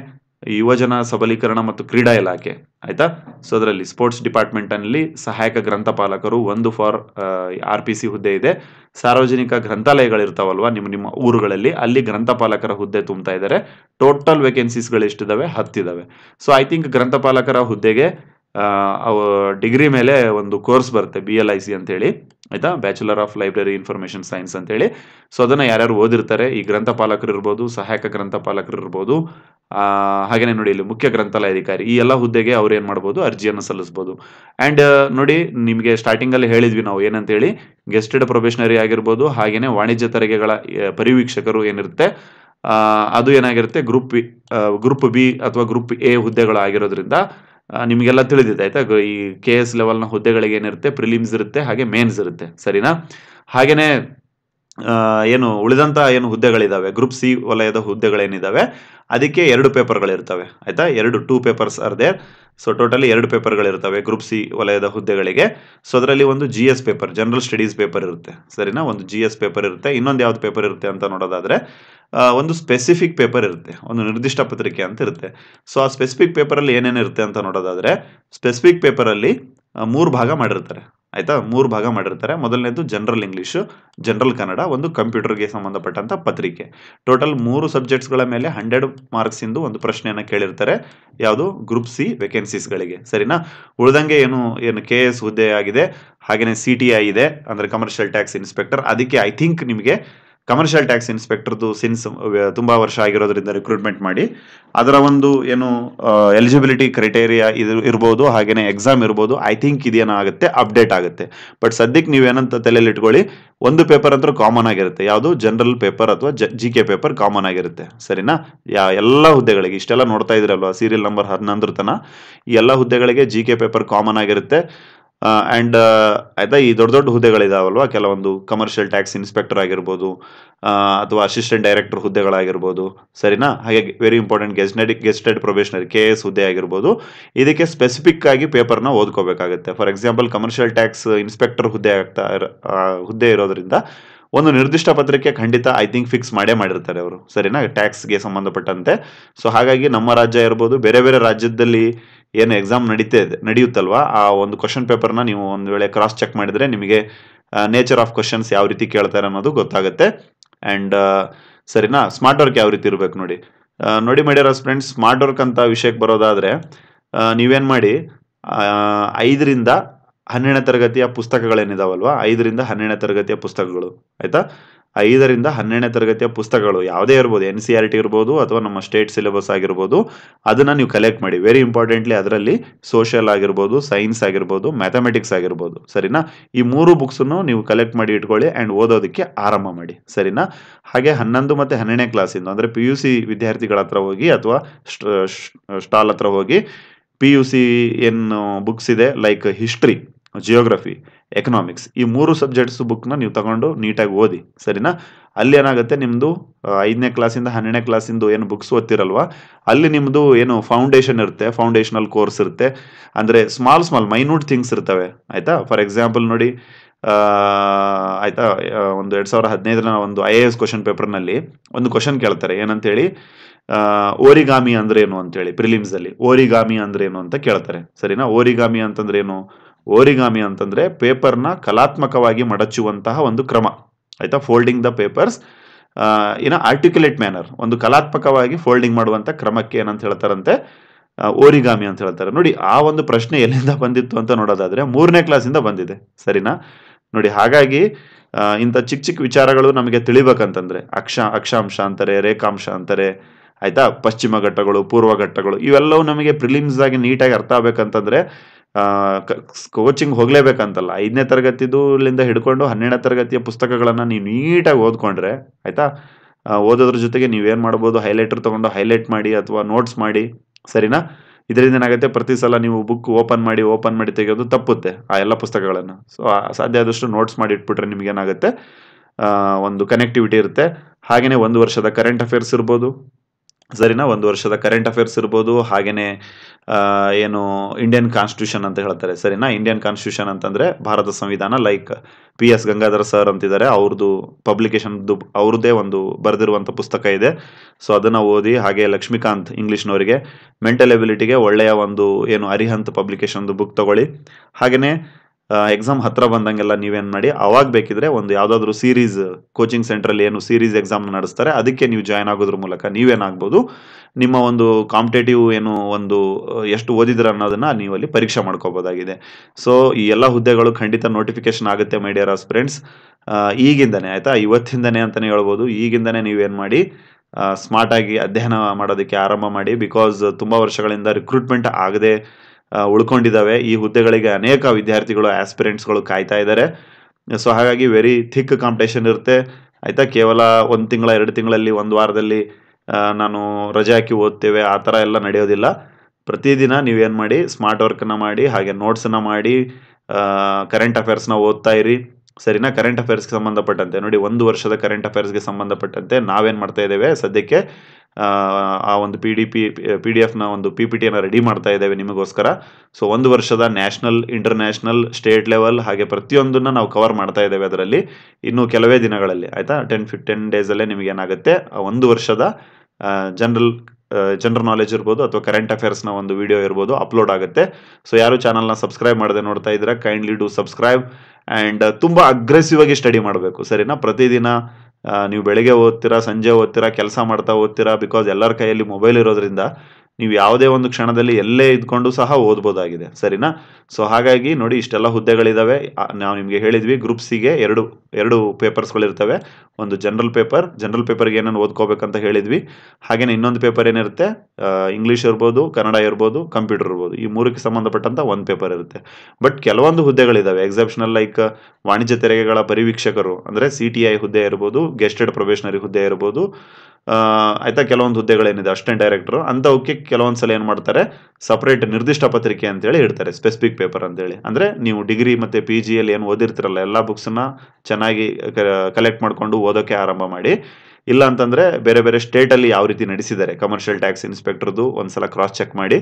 ಯುವಜನ ಸಬಲೀಕರಣ ಮತ್ತು ಕ್ರೀಡಾ ಇಲಾಖೆ ಆಯ್ತಾ ಸೊ ಅದರಲ್ಲಿ ಸ್ಪೋರ್ಟ್ಸ್ ಅಲ್ಲಿ ಸಹಾಯಕ ಗ್ರಂಥಪಾಲಕರು ಒಂದು ಫಾರ್ ಆರ್ ಪಿ ಸಿ ಹುದ್ದೆ ಇದೆ ಸಾರ್ವಜನಿಕ ಗ್ರಂಥಾಲಯಗಳಿರ್ತಾವಲ್ವಾ ನಿಮ್ಮ ನಿಮ್ಮ ಊರುಗಳಲ್ಲಿ ಅಲ್ಲಿ ಗ್ರಂಥಪಾಲಕರ ಹುದ್ದೆ ತುಂಬ್ತಾ ಇದ್ದಾರೆ ಟೋಟಲ್ ವೇಕೆನ್ಸೀಸ್ಗಳು ಎಷ್ಟಿದಾವೆ ಹತ್ತಿದಾವೆ ಸೊ ಐ ಥಿಂಕ್ ಗ್ರಂಥಪಾಲಕರ ಹುದ್ದೆಗೆ ಡಿಗ್ರಿ ಮೇಲೆ ಒಂದು ಕೋರ್ಸ್ ಬರುತ್ತೆ ಬಿ ಎಲ್ ಐ ಸಿ ಅಂತೇಳಿ ಆಯ್ತಾ bachelor of library information science ಅಂತೇಳಿ ಸೊ ಅದನ್ನು ಯಾರ್ಯಾರು ಓದಿರ್ತಾರೆ ಈ ಗ್ರಂಥಪಾಲಕರು ಇರ್ಬೋದು ಸಹಾಯಕ ಗ್ರಂಥಪಾಲಕರು ಇರ್ಬೋದು ಹಾಗೆಯೇ ನೋಡಿ ಇಲ್ಲಿ ಮುಖ್ಯ ಗ್ರಂಥಾಲಯ ಅಧಿಕಾರಿ ಈ ಎಲ್ಲ ಹುದ್ದೆಗೆ ಅವ್ರು ಏನು ಮಾಡ್ಬೋದು ಅರ್ಜಿಯನ್ನು ಸಲ್ಲಿಸ್ಬೋದು ಆ್ಯಂಡ್ ನೋಡಿ ನಿಮಗೆ ಸ್ಟಾರ್ಟಿಂಗಲ್ಲಿ ಹೇಳಿದ್ವಿ ನಾವು ಏನಂತೇಳಿ ಗೆಸ್ಟೆಡ್ ಪ್ರೊಬೇಷನರಿ ಆಗಿರ್ಬೋದು ಹಾಗೆಯೇ ವಾಣಿಜ್ಯ ತೆರಿಗೆಗಳ ಪರಿವೀಕ್ಷಕರು ಏನಿರುತ್ತೆ ಅದು ಏನಾಗಿರುತ್ತೆ ಗ್ರೂಪ್ ಗ್ರೂಪ್ ಬಿ ಅಥವಾ ಗ್ರೂಪ್ ಎ ಹುದ್ದೆಗಳು ನಿಮಗೆಲ್ಲ ತಿಳಿದಿದೆ ಆಯ್ತಾ ಈ ಕೆ ಎಸ್ ಲೆವೆಲ್ನ ಹುದ್ದೆಗಳಿಗೆ ಏನಿರುತ್ತೆ ಪ್ರಿಲಿಮ್ಸ್ ಇರುತ್ತೆ ಹಾಗೆ ಮೇನ್ಸ್ ಇರುತ್ತೆ ಸರಿನಾ ಹಾಗೆಯೇ ಏನು ಉಳಿದಂಥ ಏನು ಹುದ್ದೆಗಳಿದ್ದಾವೆ ಗ್ರೂಪ್ ಸಿ ವಲಯದ ಹುದ್ದೆಗಳೇನಿದ್ದಾವೆ ಅದಕ್ಕೆ ಎರಡು ಪೇಪರ್ಗಳಿರ್ತವೆ ಆಯಿತಾ ಎರಡು two papers are so totally ಎರಡು ಪೇಪರ್ಗಳಿರ್ತವೆ ಗ್ರೂಪ್ ಸಿ ವಲಯದ ಹುದ್ದೆಗಳಿಗೆ ಸೊ ಅದರಲ್ಲಿ ಒಂದು G S paper general studies paper ಇರುತ್ತೆ ಸರಿನಾ ಒಂದು ಜಿ ಎಸ್ ಪೇಪರ್ ಇರುತ್ತೆ ಇನ್ನೊಂದು ಯಾವ್ದು ಪೇಪರ್ ಇರುತ್ತೆ ಅಂತ ನೋಡೋದಾದರೆ ಒಂದು ಸ್ಪೆಸಿಫಿಕ್ ಪೇಪರ್ ಇರುತ್ತೆ ಒಂದು ನಿರ್ದಿಷ್ಟ ಪತ್ರಿಕೆ ಅಂತ ಇರುತ್ತೆ ಸೊ ಆ ಸ್ಪೆಸಿಫಿಕ್ ಪೇಪರಲ್ಲಿ ಏನೇನು ಇರುತ್ತೆ ಅಂತ ನೋಡೋದಾದರೆ ಸ್ಪೆಸಿಫಿಕ್ ಪೇಪರಲ್ಲಿ ಮೂರು ಭಾಗ ಮಾಡಿರ್ತಾರೆ ಆಯಿತಾ ಮೂರು ಭಾಗ ಮಾಡಿರ್ತಾರೆ ಮೊದಲನೇದು ಜನರಲ್ ಇಂಗ್ಲೀಷು ಜನರಲ್ ಕನ್ನಡ ಒಂದು ಕಂಪ್ಯೂಟರ್ಗೆ ಸಂಬಂಧಪಟ್ಟಂಥ ಪತ್ರಿಕೆ ಟೋಟಲ್ ಮೂರು ಸಬ್ಜೆಕ್ಟ್ಸ್ಗಳ ಮೇಲೆ ಹಂಡ್ರೆಡ್ ಮಾರ್ಕ್ಸಿಂದು ಒಂದು ಪ್ರಶ್ನೆಯನ್ನು ಕೇಳಿರ್ತಾರೆ ಯಾವುದು ಗ್ರೂಪ್ ಸಿ ವೇಕೆನ್ಸೀಸ್ಗಳಿಗೆ ಸರಿನಾ ಉಳ್ದಂಗೆ ಏನು ಏನು ಕೆ ಎಸ್ ಹುದ್ದೆ ಆಗಿದೆ ಹಾಗೆಯೇ ಸಿ ಟಿ ಐ ಇದೆ ಅಂದರೆ ಕಮರ್ಷಿಯಲ್ ಟ್ಯಾಕ್ಸ್ ಇನ್ಸ್ಪೆಕ್ಟರ್ ಅದಕ್ಕೆ ಐ ಥಿಂಕ್ ನಿಮಗೆ ಕಮರ್ಷಿಯಲ್ ಟ್ಯಾಕ್ಸ್ ಇನ್ಸ್ಪೆಕ್ಟರ್ದು ಸಿನ್ಸ್ ತುಂಬ ವರ್ಷ ಆಗಿರೋದ್ರಿಂದ ರಿಕ್ರೂಟ್ಮೆಂಟ್ ಮಾಡಿ ಅದರ ಒಂದು ಏನು ಎಲಿಜಿಬಿಲಿಟಿ uh, ಕ್ರೈಟೇರಿಯಾ ಇದು ಇರ್ಬೋದು ಹಾಗೆಯೇ ಎಕ್ಸಾಮ್ ಇರ್ಬೋದು ಐ ಥಿಂಕ್ ಇದೇನೋ ಆಗುತ್ತೆ ಅಪ್ಡೇಟ್ ಆಗುತ್ತೆ ಬಟ್ ಸದ್ಯಕ್ಕೆ ನೀವೇನಂತ ತಲೆಯಲ್ಲಿ ಇಟ್ಕೊಳ್ಳಿ ಒಂದು ಪೇಪರ್ ಅಂದ್ರೆ ಕಾಮನ್ ಆಗಿರುತ್ತೆ ಯಾವುದು ಜನರಲ್ ಪೇಪರ್ ಅಥವಾ ಜಿ ಕೆ ಪೇಪರ್ ಕಾಮನ್ ಆಗಿರುತ್ತೆ ಸರಿನಾ ಯಾ ಎಲ್ಲ ಹುದ್ದೆಗಳಿಗೆ ಇಷ್ಟೆಲ್ಲ ನೋಡ್ತಾ ಇದ್ರಲ್ವಾ ಸೀರಿಯಲ್ ನಂಬರ್ ಹನ್ನೊಂದರ ತನ ಈ ಎಲ್ಲ ಹುದ್ದೆಗಳಿಗೆ ಜಿ ಕೆ ಪೇಪರ್ ಕಾಮನ್ ಆಗಿರುತ್ತೆ ಆ್ಯಂಡ್ ಆಯಿತಾ ಈ ದೊಡ್ಡ ದೊಡ್ಡ ಹುದ್ದೆಗಳಿದಾವಲ್ವಾ ಕೆಲವೊಂದು ಕಮರ್ಷಿಯಲ್ ಟ್ಯಾಕ್ಸ್ ಇನ್ಸ್ಪೆಕ್ಟರ್ ಆಗಿರ್ಬೋದು ಅಥವಾ ಅಸಿಸ್ಟೆಂಟ್ ಡೈರೆಕ್ಟರ್ ಹುದ್ದೆಗಳಾಗಿರ್ಬೋದು ಸರಿನಾ ಹಾಗೆ very important gazetted gazetted probationary K S ಹುದ್ದೆ ಆಗಿರ್ಬೋದು ಇದಕ್ಕೆ ಸ್ಪೆಸಿಫಿಕ್ ಆಗಿ ಪೇಪರ್ನ ಓದ್ಕೋಬೇಕಾಗುತ್ತೆ for example commercial tax inspector ಹುದ್ದೆ ಆಗ್ತಾ ಹುದ್ದೆ ಇರೋದ್ರಿಂದ ಒಂದು ನಿರ್ದಿಷ್ಟ ಪತ್ರಿಕೆ ಖಂಡಿತ ಐ ಥಿಂಕ್ ಫಿಕ್ಸ್ ಮಾಡೇ ಮಾಡಿರ್ತಾರೆ ಅವರು ಸರಿನಾ ಟ್ಯಾಕ್ಸ್ಗೆ ಸಂಬಂಧಪಟ್ಟಂತೆ ಸೊ ಹಾಗಾಗಿ ನಮ್ಮ ರಾಜ್ಯ ಇರ್ಬೋದು ಬೇರೆ ಬೇರೆ ರಾಜ್ಯದಲ್ಲಿ ಏನು ಎಕ್ಸಾಮ್ ನಡೀತಾ ಇದೆ ನಡೆಯುತ್ತಲ್ವಾ ಆ ಒಂದು ಕ್ವಶನ್ ಪೇಪರ್ನ ನೀವು ಒಂದು ವೇಳೆ ಕ್ರಾಸ್ ಚೆಕ್ ಮಾಡಿದರೆ ನಿಮಗೆ ನೇಚರ್ ಆಫ್ ಕ್ವಶನ್ಸ್ ಯಾವ ರೀತಿ ಕೇಳ್ತಾರೆ ಅನ್ನೋದು ಗೊತ್ತಾಗುತ್ತೆ ಆ್ಯಂಡ್ ಸರಿನಾ ಸ್ಮಾರ್ಟ್ ವರ್ಕ್ ಯಾವ ರೀತಿ ಇರಬೇಕು ನೋಡಿ ನೋಡಿ ಮಾಡಿರೋ ಫ್ರೆಂಡ್ಸ್ ಸ್ಮಾರ್ಟ್ ವರ್ಕ್ ಅಂತ ವಿಷಯಕ್ಕೆ ಬರೋದಾದರೆ ನೀವೇನು ಮಾಡಿ ಐದರಿಂದ ಹನ್ನೆರಡನೇ ತರಗತಿಯ ಪುಸ್ತಕಗಳೇನಿದಾವಲ್ವಾ ಐದರಿಂದ ಹನ್ನೆರಡನೇ ತರಗತಿಯ ಪುಸ್ತಕಗಳು ಆಯಿತಾ ಐದರಿಂದ ಹನ್ನೆರಡನೇ ತರಗತಿಯ ಪುಸ್ತಕಗಳು ಯಾವುದೇ ಇರ್ಬೋದು ಎನ್ ಸಿ ಆರ್ ಟಿ ಇರ್ಬೋದು ಅಥವಾ ನಮ್ಮ ಸ್ಟೇಟ್ ಸಿಲೆಬಸ್ ಆಗಿರ್ಬೋದು ಅದನ್ನು ನೀವು ಕಲೆಕ್ಟ್ ಮಾಡಿ ವೆರಿ ಇಂಪಾರ್ಟೆಂಟ್ಲಿ ಅದರಲ್ಲಿ ಸೋಷಿಯಲ್ ಆಗಿರ್ಬೋದು ಸೈನ್ಸ್ ಆಗಿರ್ಬೋದು ಮ್ಯಾಥಮೆಟಿಕ್ಸ್ ಆಗಿರ್ಬೋದು ಸರಿನಾ ಈ ಮೂರು ಬುಕ್ಸನ್ನು ನೀವು ಕಲೆಕ್ಟ್ ಮಾಡಿ ಇಟ್ಕೊಳ್ಳಿ ಆ್ಯಂಡ್ ಓದೋದಕ್ಕೆ ಆರಂಭ ಮಾಡಿ ಸರಿನಾ ಹಾಗೆ ಹನ್ನೊಂದು ಮತ್ತು ಹನ್ನೆರಡನೇ ಕ್ಲಾಸಿಂದ ಅಂದರೆ ಪಿ ಯು ಸಿ ವಿದ್ಯಾರ್ಥಿಗಳ ಹತ್ರ ಹೋಗಿ ಅಥವಾ ಸ್ಟಾಲ್ ಹತ್ರ ಹೋಗಿ ಪಿ ಯು ಸಿ ಏನು ಬುಕ್ಸ್ ಇದೆ ಲೈಕ್ ಹಿಸ್ಟ್ರಿ ಜಿಯೋಗ್ರಫಿ ಎಕನಾಮಿಕ್ಸ್ ಈ ಮೂರು ಸಬ್ಜೆಕ್ಟ್ಸ್ ಬುಕ್ನ ನೀವು ತಗೊಂಡು ನೀಟಾಗಿ ಓದಿ ಸರಿನಾ ಅಲ್ಲಿ ಏನಾಗುತ್ತೆ ನಿಮ್ಮದು ಐದನೇ ಕ್ಲಾಸಿಂದ ಹನ್ನೆರಡನೇ ಕ್ಲಾಸಿಂದು ಏನು ಬುಕ್ಸ್ ಓದ್ತಿರಲ್ವ ಅಲ್ಲಿ ನಿಮ್ಮದು ಏನು ಫೌಂಡೇಶನ್ ಇರುತ್ತೆ ಫೌಂಡೇಶನಲ್ ಕೋರ್ಸ್ ಇರುತ್ತೆ ಅಂದರೆ ಸ್ಮಾಲ್ ಸ್ಮಾಲ್ ಮೈನ್ಯೂಟ್ ಥಿಂಗ್ಸ್ ಇರ್ತವೆ ಆಯಿತಾ ಫಾರ್ ಎಕ್ಸಾಂಪಲ್ ನೋಡಿ ಆಯಿತಾ ಒಂದು ಎರಡು ಸಾವಿರದ ಹದಿನೈದರ ಒಂದು ಐ ಎ ಎಸ್ ಕ್ವಶನ್ ಪೇಪರ್ನಲ್ಲಿ ಒಂದು ಕ್ವಶನ್ ಕೇಳ್ತಾರೆ ಏನಂತೇಳಿ ಓರಿಗಾಮಿ ಅಂದ್ರೇನು ಅಂತೇಳಿ ಪ್ರಿಲಿಮ್ಸಲ್ಲಿ ಓರಿಗಾಮಿ ಅಂದ್ರೇನು ಅಂತ ಕೇಳ್ತಾರೆ ಸರಿನಾ ಓರಿಗಾಮಿ ಅಂತಂದ್ರೇನು ಓರಿಗಾಮಿ ಅಂತಂದರೆ ಪೇಪರ್ನ ಕಲಾತ್ಮಕವಾಗಿ ಮಡಚುವಂತಹ ಒಂದು ಕ್ರಮ ಆಯಿತಾ folding the papers in articulate manner ಒಂದು ಕಲಾತ್ಮಕವಾಗಿ ಫೋಲ್ಡಿಂಗ್ ಮಾಡುವಂಥ ಕ್ರಮಕ್ಕೆ ಏನಂತ ಹೇಳ್ತಾರಂತೆ ಓರಿಗಾಮಿ ಅಂತ ಹೇಳ್ತಾರೆ ನೋಡಿ ಆ ಒಂದು ಪ್ರಶ್ನೆ ಎಲ್ಲಿಂದ ಬಂದಿತ್ತು ಅಂತ ನೋಡೋದಾದರೆ ಮೂರನೇ ಕ್ಲಾಸಿಂದ ಬಂದಿದೆ ಸರಿನಾ ನೋಡಿ ಹಾಗಾಗಿ ಇಂಥ ಚಿಕ್ಕ ಚಿಕ್ಕ ವಿಚಾರಗಳು ನಮಗೆ ತಿಳಿಬೇಕಂತಂದ್ರೆ ಅಕ್ಷ ಅಕ್ಷಾಂಶ ಅಂತಾರೆ ರೇಖಾಂಶ ಅಂತಾರೆ ಆಯಿತಾ ಪಶ್ಚಿಮ ಘಟ್ಟಗಳು ಪೂರ್ವ ಘಟ್ಟಗಳು ಇವೆಲ್ಲವೂ ನಮಗೆ ಪ್ರಿಲಿಮ್ಸ್ ಆಗಿ ನೀಟಾಗಿ ಅರ್ಥ ಆಗ್ಬೇಕಂತಂದ್ರೆ ಕೋಚಿಂಗ್ ಹೋಗಲೇಬೇಕಂತಲ್ಲ ಐದನೇ ಇಲ್ಲಿಂದ ಹಿಡ್ಕೊಂಡು ಹನ್ನೆರಡನೇ ತರಗತಿಯ ಪುಸ್ತಕಗಳನ್ನು ನೀವು ನೀಟಾಗಿ ಓದ್ಕೊಂಡ್ರೆ ಆಯಿತಾ ಓದೋದ್ರ ಜೊತೆಗೆ ನೀವೇನು ಮಾಡ್ಬೋದು ಹೈಲೈಟರ್ ತೊಗೊಂಡು ಹೈಲೈಟ್ ಮಾಡಿ ಅಥವಾ ನೋಟ್ಸ್ ಮಾಡಿ ಸರಿನಾ ಇದರಿಂದ ಏನಾಗುತ್ತೆ ಪ್ರತಿ ಸಲ ನೀವು ಬುಕ್ ಓಪನ್ ಮಾಡಿ ಓಪನ್ ಮಾಡಿ ತೆಗೆಯೋದು ತಪ್ಪುತ್ತೆ ಆ ಎಲ್ಲ ಪುಸ್ತಕಗಳನ್ನು ಸೊ ಸಾಧ್ಯ ಆದಷ್ಟು ನೋಟ್ಸ್ ಮಾಡಿ ಇಟ್ಬಿಟ್ರೆ ನಿಮಗೇನಾಗುತ್ತೆ ಒಂದು ಕನೆಕ್ಟಿವಿಟಿ ಇರುತ್ತೆ ಹಾಗೆಯೇ ಒಂದು ವರ್ಷದ ಕರೆಂಟ್ ಅಫೇರ್ಸ್ ಇರ್ಬೋದು ಸರಿನಾ ಒಂದು ವರ್ಷದ ಕರೆಂಟ್ ಅಫೇರ್ಸ್ ಇರ್ಬೋದು ಹಾಗೆಯೇ ಏನು ಇಂಡಿಯನ್ ಕಾನ್ಸ್ಟಿಟ್ಯೂಷನ್ ಅಂತ ಹೇಳ್ತಾರೆ ಸರಿನಾ ಇಂಡಿಯನ್ ಕಾನ್ಸ್ಟಿಟ್ಯೂಷನ್ ಅಂತಂದರೆ ಭಾರತ ಸಂವಿಧಾನ like P S Gangadhar sir ಅಂತಿದ್ದಾರೆ ಅವ್ರದ್ದು ಪಬ್ಲಿಕೇಶನ್ದು ಅವ್ರದ್ದೇ ಒಂದು ಬರೆದಿರುವಂಥ ಪುಸ್ತಕ ಇದೆ ಸೊ ಅದನ್ನು ಓದಿ ಹಾಗೆ ಲಕ್ಷ್ಮೀಕಾಂತ್ ಇಂಗ್ಲೀಷ್ನವರಿಗೆ ಮೆಂಟಲ್ ಎಬಿಲಿಟಿಗೆ ಒಳ್ಳೆಯ ಒಂದು ಏನು ಅರಿಹಂತ್ ಪಬ್ಲಿಕೇಶನ್ದು ಬುಕ್ ತಗೊಳ್ಳಿ ಹಾಗೆಯೇ ಎಕ್ಸಾಮ್ ಹತ್ರ ಬಂದಂಗೆಲ್ಲ ನೀವೇನು ಮಾಡಿ ಅವಾಗ ಬೇಕಿದ್ರೆ ಒಂದು ಯಾವುದಾದ್ರೂ ಸೀರೀಸ್ ಕೋಚಿಂಗ್ ಸೆಂಟ್ರಲ್ಲಿ ಏನು ಸೀರೀಸ್ ಎಕ್ಸಾಮ್ ನಡೆಸ್ತಾರೆ ಅದಕ್ಕೆ ನೀವು ಜಾಯ್ನ್ ಆಗೋದ್ರ ಮೂಲಕ ನೀವೇನಾಗ್ಬೋದು ನಿಮ್ಮ ಒಂದು ಕಾಂಪಿಟೇಟಿವ್ ಏನು ಒಂದು ಎಷ್ಟು ಓದಿದ್ರೆ ಅನ್ನೋದನ್ನು ನೀವು ಅಲ್ಲಿ ಪರೀಕ್ಷೆ ಮಾಡ್ಕೋಬೋದಾಗಿದೆ ಸೊ ಈ ಎಲ್ಲ ಹುದ್ದೆಗಳು ಖಂಡಿತ ನೋಟಿಫಿಕೇಶನ್ ಆಗುತ್ತೆ ಮೈಡಿಯರಾಸ್ ಫ್ರೆಂಡ್ಸ್ ಈಗಿಂದನೇ ಆಯಿತಾ ಇವತ್ತಿಂದನೇ ಅಂತಲೇ ಹೇಳ್ಬೋದು ಈಗಿಂದನೇ ನೀವೇನು ಮಾಡಿ ಸ್ಮಾರ್ಟ್ ಆಗಿ ಅಧ್ಯಯನ ಮಾಡೋದಕ್ಕೆ ಆರಂಭ ಮಾಡಿ ಬಿಕಾಸ್ ತುಂಬ ವರ್ಷಗಳಿಂದ ರಿಕ್ರೂಟ್ಮೆಂಟ್ ಆಗದೆ ಉಳ್ಕೊಂಡಿದ್ದಾವೆ ಈ ಹುದ್ದೆಗಳಿಗೆ ಅನೇಕ ವಿದ್ಯಾರ್ಥಿಗಳು ಆಸ್ಪಿರೆಂಟ್ಸ್ಗಳು ಕಾಯ್ತಾ ಇದ್ದಾರೆ ಸೊ ಹಾಗಾಗಿ ವೆರಿ ಥಿಕ್ ಕಾಂಪಿಟೇಷನ್ ಇರುತ್ತೆ ಆಯಿತಾ ಕೇವಲ ಒಂದು ತಿಂಗಳ ಎರಡು ತಿಂಗಳಲ್ಲಿ ಒಂದು ವಾರದಲ್ಲಿ ನಾನು ರಜೆ ಹಾಕಿ ಓದ್ತೇವೆ ಆ ಥರ ಎಲ್ಲ ನಡೆಯೋದಿಲ್ಲ ಪ್ರತಿದಿನ ನೀವೇನು ಮಾಡಿ ಸ್ಮಾರ್ಟ್ ವರ್ಕನ್ನು ಮಾಡಿ ಹಾಗೆ ನೋಟ್ಸನ್ನು ಮಾಡಿ ಕರೆಂಟ್ ಅಫೇರ್ಸ್ನ ಓದ್ತಾ ಇರಿ ಸರಿನಾ ಕರೆಂಟ್ ಅಫೇರ್ಸ್ಗೆ ಸಂಬಂಧಪಟ್ಟಂತೆ ನೋಡಿ ಒಂದು ವರ್ಷದ ಕರೆಂಟ್ ಅಫೇರ್ಸ್ಗೆ ಸಂಬಂಧಪಟ್ಟಂತೆ ನಾವೇನು ಮಾಡ್ತಾ ಇದ್ದೇವೆ ಸದ್ಯಕ್ಕೆ ಆ ಒಂದು P D P P D ಎಫ್ನ ಒಂದು ಪಿ ಪಿ ಟಿಯನ್ನು ರೆಡಿ ಮಾಡ್ತಾ ಇದ್ದೇವೆ ನಿಮಗೋಸ್ಕರ ಸೊ ಒಂದು ವರ್ಷದ ನ್ಯಾಷನಲ್ ಇಂಟರ್ನ್ಯಾಷನಲ್ ಸ್ಟೇಟ್ ಲೆವೆಲ್ ಹಾಗೆ ಪ್ರತಿಯೊಂದನ್ನು ನಾವು ಕವರ್ ಮಾಡ್ತಾ ಇದ್ದೇವೆ ಅದರಲ್ಲಿ ಇನ್ನೂ ಕೆಲವೇ ದಿನಗಳಲ್ಲಿ ಆಯಿತಾ ಟೆನ್ ಫಿಫ್ ಟೆನ್ ಡೇಸಲ್ಲೇ ನಿಮಗೆ ಏನಾಗುತ್ತೆ ಒಂದು ವರ್ಷದ ಜನರಲ್ ಜನರಲ್ ನಾಲೆಜ್ ಇರ್ಬೋದು ಅಥವಾ ಕರೆಂಟ್ ಅಫೇರ್ಸ್ನ ಒಂದು ವಿಡಿಯೋ ಇರ್ಬೋದು ಅಪ್ಲೋಡ್ ಆಗುತ್ತೆ ಸೊ ಯಾರು ಚಾನಲ್ನ ಸಬ್ಸ್ಕ್ರೈಬ್ ಮಾಡದೆ ನೋಡ್ತಾ ಇದ್ದೀರಾ ಕೈಂಡ್ಲಿ ಡೂ ಸಬ್ಸ್ಕ್ರೈಬ್ ಆ್ಯಂಡ್ ತುಂಬ ಅಗ್ರೆಸಿವ್ ಆಗಿ ಸ್ಟಡಿ ಮಾಡಬೇಕು ಸರಿನಾ ಪ್ರತಿದಿನ ನೀವು ಬೆಳಿಗ್ಗೆ ಓದ್ತೀರಾ ಸಂಜೆ ಓದ್ತೀರಾ ಕೆಲಸ ಮಾಡ್ತಾ ಓದ್ತೀರಾ ಬಿಕಾಸ್ ಎಲ್ಲರ ಕೈಯಲ್ಲಿ ಮೊಬೈಲ್ ಇರೋದ್ರಿಂದ ನೀವು ಯಾವುದೇ ಒಂದು ಕ್ಷಣದಲ್ಲಿ ಎಲ್ಲೇ ಇದ್ಕೊಂಡು ಸಹ ಓದ್ಬೋದಾಗಿದೆ ಸರಿನಾ ಸೊ ಹಾಗಾಗಿ ನೋಡಿ ಇಷ್ಟೆಲ್ಲ ಹುದ್ದೆಗಳಿದ್ದಾವೆ ನಾವು ನಿಮಗೆ ಹೇಳಿದ್ವಿ ಗ್ರೂಪ್ ಎರಡು ಎರಡು ಪೇಪರ್ಸ್ಗಳಿರ್ತವೆ ಒಂದು ಜನರಲ್ ಪೇಪರ್ ಜನರಲ್ ಪೇಪರ್ಗೆ ಏನೇನು ಓದ್ಕೋಬೇಕಂತ ಹೇಳಿದ್ವಿ ಹಾಗೆಯೇ ಇನ್ನೊಂದು ಪೇಪರ್ ಏನಿರುತ್ತೆ ಇಂಗ್ಲೀಷ್ ಇರ್ಬೋದು ಕನ್ನಡ ಇರ್ಬೋದು ಕಂಪ್ಯೂಟರ್ ಇರ್ಬೋದು ಈ ಮೂರಕ್ಕೆ ಸಂಬಂಧಪಟ್ಟಂಥ ಒಂದು ಪೇಪರ್ ಇರುತ್ತೆ ಬಟ್ ಕೆಲವೊಂದು ಹುದ್ದೆಗಳಿದ್ದಾವೆ ಎಕ್ಸೆಪ್ಷನಲ್ ಲೈಕ್ ವಾಣಿಜ್ಯ ತೆರಿಗೆಗಳ ಪರಿವೀಕ್ಷಕರು ಅಂದರೆ ಸಿ ಟಿ ಐ ಹುದ್ದೆ ಇರ್ಬೋದು ಗೆಸ್ಟೆಡ್ ಪ್ರೊಬೇಷನರಿ ಹುದ್ದೆ ಇರ್ಬೋದು ಆಯ್ತಾ ಕೆಲವೊಂದು ಹುದ್ದೆಗಳೇನಿದೆ ಅಸಿಸ್ಟೆಂಟ್ ಡೈರೆಕ್ಟರ್ ಓಕೆ ಕೆಲವೊಂದು ಸಲ ಏನು ಮಾಡ್ತಾರೆ ಸಪ್ರೇಟ್ ನಿರ್ದಿಷ್ಟ ಪತ್ರಿಕೆ ಅಂತೇಳಿ ಇಡ್ತಾರೆ ಸ್ಪೆಸಿಫಿಕ್ ಪೇಪರ್ ಅಂತೇಳಿ ಅಂದ್ರೆ ನೀವು ಡಿಗ್ರಿ ಮತ್ತೆ ಪಿ ಜಿಯಲ್ಲಿ ಏನು ಓದಿರ್ತಿರಲ್ಲ ಎಲ್ಲ ಬುಕ್ಸನ್ನ ಚೆನ್ನಾಗಿ ಕಲೆಕ್ಟ್ ಮಾಡಿಕೊಂಡು ಓದೋಕ್ಕೆ ಆರಂಭ ಮಾಡಿ ಇಲ್ಲ ಅಂತಂದರೆ ಬೇರೆ ಬೇರೆ ಸ್ಟೇಟಲ್ಲಿ ಯಾವ ರೀತಿ ನಡೆಸಿದ್ದಾರೆ ಕಮರ್ಷಿಯಲ್ ಟ್ಯಾಕ್ಸ್ ಇನ್ಸ್ಪೆಕ್ಟರ್ದು ಒಂದ್ಸಲ ಸಲ ಕ್ರಾಸ್ ಚೆಕ್ ಮಾಡಿ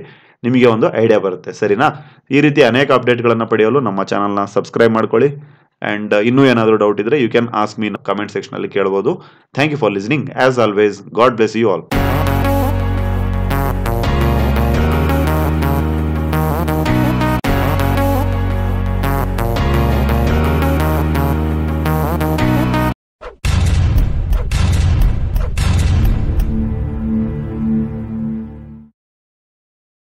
ನಿಮಗೆ ಒಂದು ಐಡಿಯಾ ಬರುತ್ತೆ ಸರಿನಾ ಈ ರೀತಿ ಅನೇಕ ಅಪ್ಡೇಟ್ಗಳನ್ನು ಪಡೆಯಲು ನಮ್ಮ ಚಾನಲ್ನ ಸಬ್ಸ್ಕ್ರೈಬ್ ಮಾಡ್ಕೊಳ್ಳಿ ಅಂಡ್ ಇನ್ನೂ ಏನಾದರೂ ಡೌಟ್ ಇದ್ರೆ you can ask mean comment ಅಲ್ಲಿ ಕೇಳಬಹುದು thank you for listening as always God bless you all